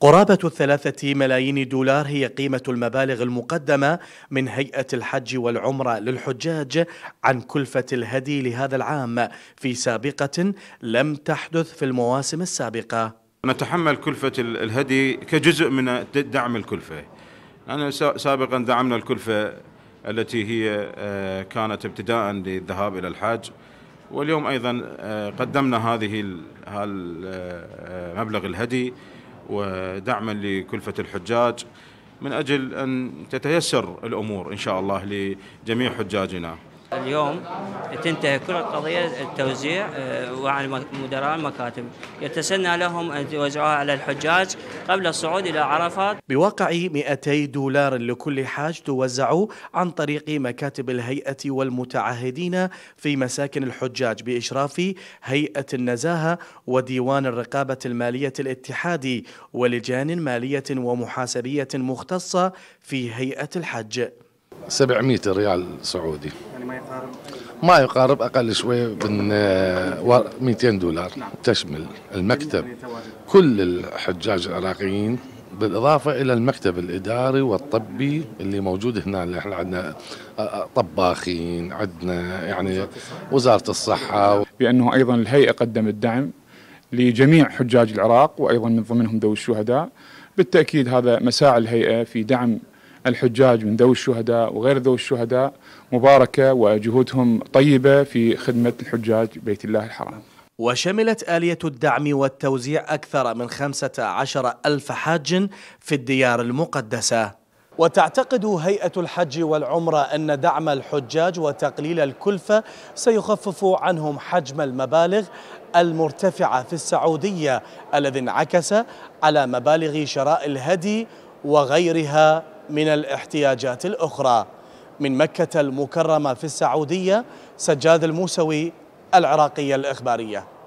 قرابة الثلاثة ملايين دولار هي قيمة المبالغ المقدمة من هيئة الحج والعمرة للحجاج عن كلفة الهدي لهذا العام في سابقة لم تحدث في المواسم السابقة نتحمل كلفة الهدي كجزء من دعم الكلفة أنا سابقا دعمنا الكلفة التي هي آه، كانت ابتداء للذهاب إلى الحج واليوم أيضا آه، قدمنا هذه المبلغ آه، الهدي ودعما لكلفة الحجاج من أجل أن تتيسر الأمور إن شاء الله لجميع حجاجنا اليوم تنتهي كل القضية التوزيع آه، وعن مدراء المكاتب يتسنى لهم أن يوزعوها على الحجاج قبل الصعود إلى عرفات بواقع 200 دولار لكل حاج توزع عن طريق مكاتب الهيئة والمتعهدين في مساكن الحجاج بإشراف هيئة النزاهة وديوان الرقابة المالية الاتحادي ولجان مالية ومحاسبية مختصة في هيئة الحج 700 ريال سعودي يعني ما يقارب ما يقارب اقل شوي من 200 آه، دولار نعم. تشمل المكتب كل الحجاج العراقيين بالاضافه الى المكتب الاداري والطبي اللي موجود هنا اللي احنا عندنا آه، آه، طباخين عندنا يعني وزاره الصحه بانه ايضا الهيئه قدمت دعم لجميع حجاج العراق وايضا من ضمنهم ذوي الشهداء بالتاكيد هذا مساعي الهيئه في دعم الحجاج من ذوي الشهداء وغير ذوي الشهداء مباركة وجهودهم طيبة في خدمة الحجاج بيت الله الحرام وشملت آلية الدعم والتوزيع أكثر من 15 ألف حاج في الديار المقدسة وتعتقد هيئة الحج والعمرة أن دعم الحجاج وتقليل الكلفة سيخفف عنهم حجم المبالغ المرتفعة في السعودية الذي انعكس على مبالغ شراء الهدي وغيرها من الاحتياجات الأخرى من مكة المكرمة في السعودية سجاد الموسوي العراقية الإخبارية